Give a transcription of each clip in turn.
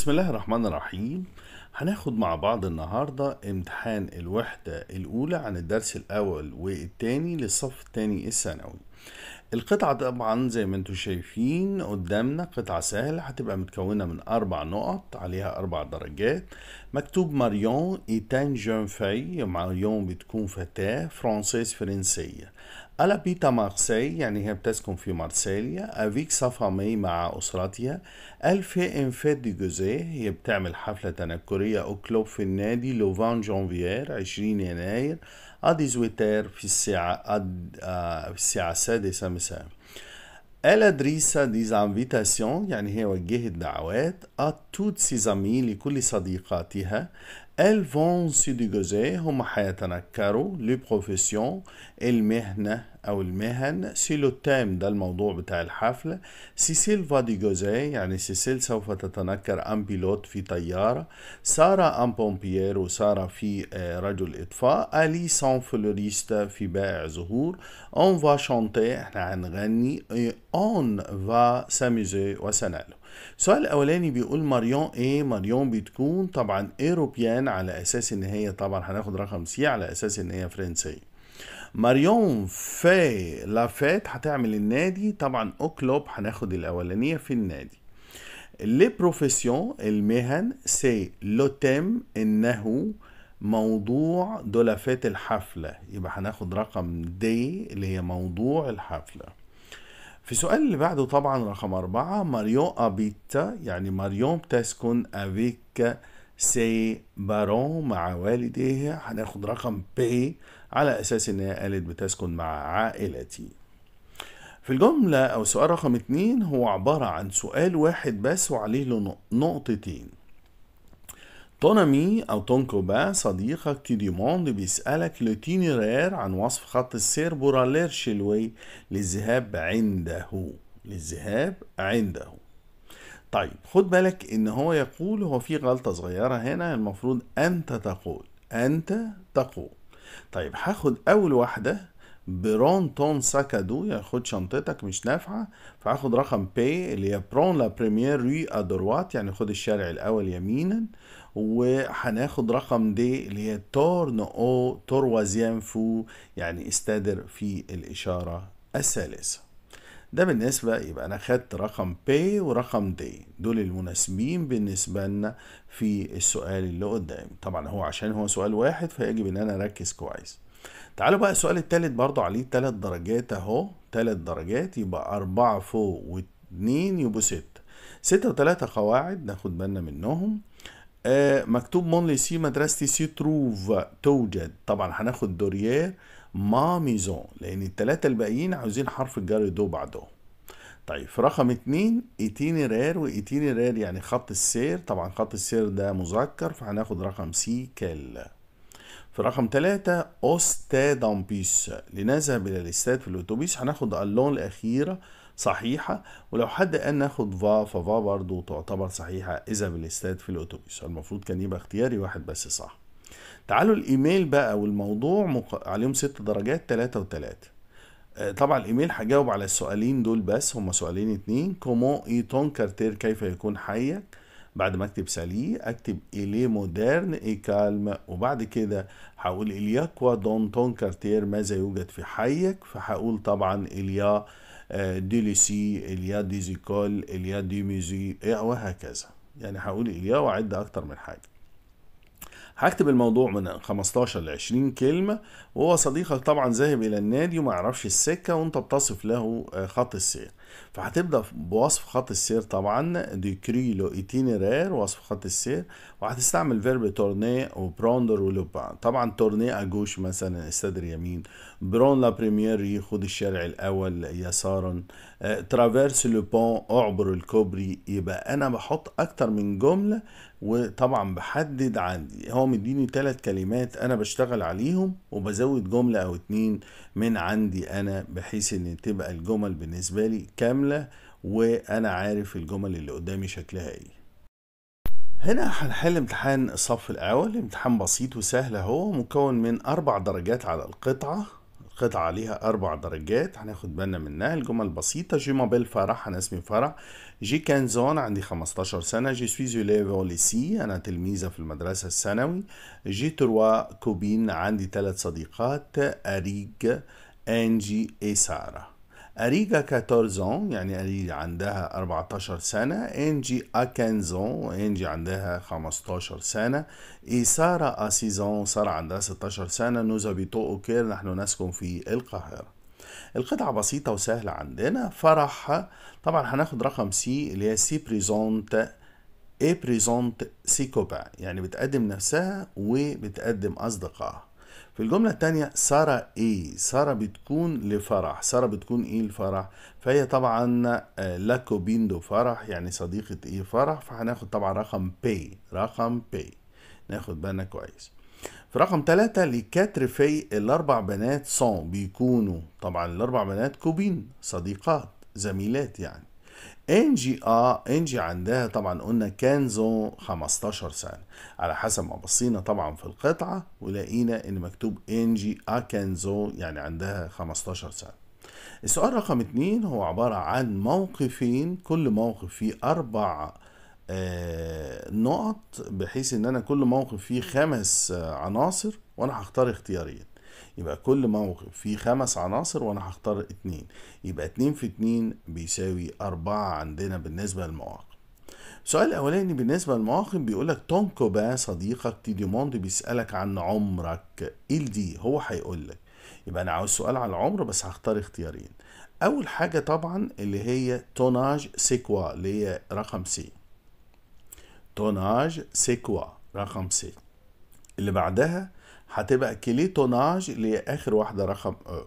بسم الله الرحمن الرحيم هناخد مع بعض النهاردة امتحان الوحدة الأولى عن الدرس الأول والتاني للصف التاني الثانوي القطعة طبعا زي ما انتم شايفين قدامنا قطعة سهلة هتبقى متكونة من أربع نقط عليها أربع درجات مكتوب ماريون إيتان جون في ماريون بتكون فتاة فرانسيس فرنسية ألا بيتا مارسي يعني هي بتسكن في مارسيليا أفيك صفا مي مع أسرتها ألفي انفيت دي جوزيه هي بتعمل حفلة تنكرية أو كلوب في النادي لوفان جانفيير عشرين يناير أدي زويتير في الساعة أد... في الساعة السادسة مساء Elle adresse des invitations يعني هي وجهت دعوات à toutes ses amies لكل صديقاتها elles vont se dégager هم حيتنكروا لي بروفيسيون المهنة أو المهن سي لو تيم ده الموضوع بتاع الحفلة سيسيل فا ديجوزي يعني سيسيل سوف تتنكر أن بيلوت في طيارة سارة أن بومبيير وسارة في آه، رجل إطفاء ألي سان فلوريستا في بائع زهور أون فا شانتي احنا هنغني أون فا ساميزي وسنالو السؤال الأولاني بيقول ماريون إيه ماريون بتكون طبعا إيروبيان على اساس ان هي طبعا هناخد رقم سي على اساس ان هي فرنسيه ماريون في لافيت هتعمل النادي طبعا او كلوب هناخد الاولانيه في النادي لي بروفيسيون المهن سي لو تيم انه موضوع دولافات الحفلة يبقى هناخد رقم دي اللي هي موضوع الحفلة في السؤال اللي بعده طبعا رقم أربعة ماريون أبيتا يعني ماريون تسكن أفيك سي بارون مع والديه هناخد رقم بي على أساس إن هي قالت بتسكن مع عائلتي في الجملة أو سؤال رقم اتنين هو عبارة عن سؤال واحد بس وعليه له نقطتين تونامي أو تونكوبا صديقك موند بيسألك لوتينيرير عن وصف خط السير بورالير شلوي للذهاب عنده للذهاب عنده طيب خد بالك ان هو يقول هو في غلطة صغيرة هنا المفروض انت تقول انت تقول طيب هاخد اول واحدة برون تون ساكادو يعني خد شنطتك مش نافعة فهاخد رقم بي اللي هي برون لا بريمير ري ادروات يعني خد الشارع الاول يمينا وهناخد رقم دي اللي هي تورن او تروازيام فو يعني استدر في الاشارة الثالثة ده بالنسبة يبقى أنا خدت رقم بي ورقم دي دول المناسبين بالنسبة لنا في السؤال اللي قدامي طبعا هو عشان هو سؤال واحد فيجب إن أنا أركز كويس تعالوا بقى السؤال التالت برضو عليه تلات درجات أهو تلات درجات يبقى أربعة فوق واتنين يبقوا ستة ستة وتلاتة قواعد ناخد بالنا منهم آه مكتوب مون سي مدرستي سي تروف توجد طبعا هناخد دوريير ما ميزون لان التلاتة الباقيين عاوزين حرف الجر دو بعده طيب في رقم اتنين ايتينيرير رير يعني خط السير طبعا خط السير ده مذكر فهناخد رقم سي كال في رقم تلاتة اوستاد امبيس لنذهب الى الاستاد في الاتوبيس هناخد اللون الاخيره صحيحة ولو حد قال ناخد فا ففا برضو تعتبر صحيحة إذا بالاستاد في الأتوبيس المفروض كان يبقى اختياري واحد بس صح تعالوا الايميل بقى والموضوع مق... عليهم ست درجات تلاتة وتلاتة آه، طبعا الايميل هجاوب على السؤالين دول بس هما سؤالين اتنين كومون اي تون كارتير كيف يكون حيك بعد ما اكتب سالي اكتب الي مودرن اي كالم وبعد كده هقول اليا كوا دون تون كارتير ماذا يوجد في حيك فهقول طبعا اليا ديليسي اليا ديزيكول اليا ديميزي وهكذا يعني هقول اليا واعد اكتر من حاجه هكتب الموضوع من 15 ل 20 كلمه وهو صديقك طبعا ذاهب الى النادي وما يعرفش السكه وانت بتصف له آه، خط السير فهتبدأ بوصف خط السير طبعا ديكري لو ايتينيرير وصف خط السير وهتستعمل فيرب تورني وبروندر ولوبا طبعا تورني اجوش مثلا استدر يمين برون لا بريمير يخد الشارع الاول يسارا آه، ترافيرس لو لوبون اعبر الكوبري يبقى انا بحط اكتر من جملة وطبعا بحدد عندي هو مديني ثلاث كلمات انا بشتغل عليهم وبزود جملة او اتنين من عندي انا بحيث ان تبقى الجمل بالنسبة لي كاملة وأنا عارف الجمل اللي قدامي شكلها إيه هنا هنحل امتحان الصف الأول امتحان بسيط وسهل اهو مكون من أربع درجات على القطعة القطعة عليها أربع درجات هناخد بالنا منها الجمل بسيطة جي مابيل فرح أنا اسمي فرح جي كانزون عندي 15 سنة جي سوي زوليفو ليسي أنا تلميذة في المدرسة الثانوي جي تروا كوبين عندي ثلاث صديقات أريج أنجي إي سارة أريجا كاتورزون يعني أريجا عندها 14 سنة إنجي أكنزون إنجي عندها 15 سنة إيسارا أسيزون سارة عندها 16 سنة نوزابيتو أوكير نحن نسكن في القاهرة القطعة بسيطة وسهلة عندنا فرح طبعا هناخد رقم سي اللي هي سي بريزونت اي بريزونت سيكوبا يعني بتقدم نفسها وبتقدم أصدقائها في الجملة التانية سارة ايه سارة بتكون لفرح سارة بتكون ايه الفرح فهي طبعا آه، لاكو بيندو فرح يعني صديقة ايه فرح فهناخد طبعا رقم بي رقم بي ناخد بالنا كويس في رقم ثلاثة لكاتر في الأربع بنات صون بيكونوا طبعا الأربع بنات كوبين صديقات زميلات يعني انجي اه انجي عندها طبعا قلنا كان ذو 15 سنة على حسب ما بصينا طبعا في القطعة ولقينا ان مكتوب انجي اه كان ذو يعني عندها 15 سنة السؤال رقم اتنين هو عبارة عن موقفين كل موقف فيه أربع آه نقط بحيث ان انا كل موقف فيه خمس آه عناصر وانا هختار اختيارين يبقى كل موقف فيه خمس عناصر وانا هختار اتنين يبقى اتنين في اتنين بيساوي اربعة عندنا بالنسبة للمواقف السؤال الاولاني بالنسبة للمواقف بيقولك با صديقك موندي بيسألك عن عمرك ايه دي هو هيقولك يبقى انا عاوز سؤال على العمر بس هختار اختيارين اول حاجة طبعا اللي هي توناج سيكوا اللي هي رقم سي توناج سيكوا رقم سي اللي بعدها هتبقى كيلي توناج اللي هي اخر واحده رقم او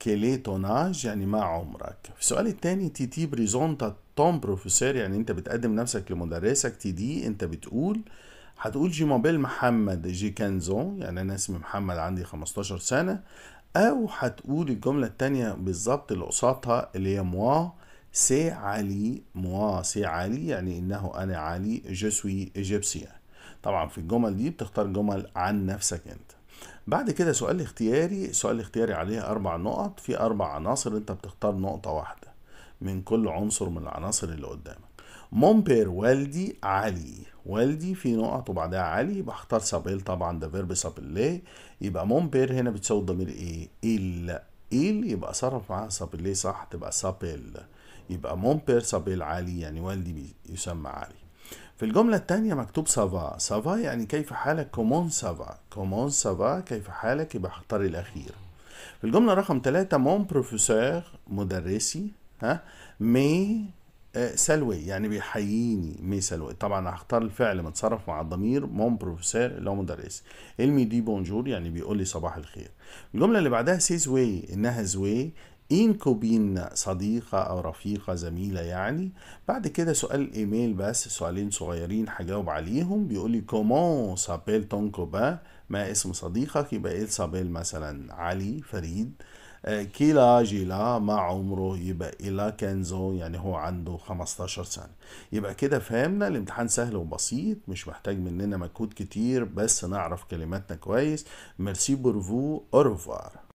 كيلي توناج يعني ما عمرك في السؤال الثاني تي تي بريزونتا توم بروفيسور يعني انت بتقدم نفسك لمدرسك تي دي انت بتقول هتقول جي موبيل محمد جي كانزون يعني انا اسمي محمد عندي 15 سنه او هتقول الجمله الثانيه بالظبط اللي قصادها اللي هي موا سي علي موا سي علي يعني انه انا علي جو سوي ايجيبسيان طبعا في الجمل دي بتختار جمل عن نفسك انت بعد كده سؤال اختياري سؤال اختياري عليه اربع نقط في اربع عناصر انت بتختار نقطة واحدة من كل عنصر من العناصر اللي قدامك مونبير والدي علي والدي في نقط وبعدها علي بختار سابيل طبعا ده فيرب ليه يبقى مونبير هنا بتساوي ضمير ايه إلا إل يبقى صرف معاها ليه صح تبقى سابيل يبقى مونبير سابيل علي يعني والدي يسمى علي في الجملة الثانية مكتوب سافا سافا يعني كيف حالك كومون سافا كومون سافا كيف حالك يبقى اختار الأخير في الجملة رقم ثلاثة مون بروفيسور مدرسي ها مي آه، سلوي يعني بيحييني مي سلوي طبعا هختار الفعل متصرف مع الضمير مون بروفيسور اللي هو مدرس المي دي بونجور يعني بيقول لي صباح الخير الجمله اللي بعدها سي زوي انها زوي إنكو بينا صديقة أو رفيقة زميلة يعني بعد كده سؤال إيميل بس سؤالين صغيرين هجاوب عليهم بيقول لي كومون سابيل تون كوبان ما اسم صديقك يبقى إيه سابيل مثلا علي فريد كيلا آه، جيلا ما عمره يبقى إلا إيه كانزو يعني هو عنده 15 سنة يبقى كده فهمنا الامتحان سهل وبسيط مش محتاج مننا مجهود كتير بس نعرف كلماتنا كويس ميرسي بورفو أورفار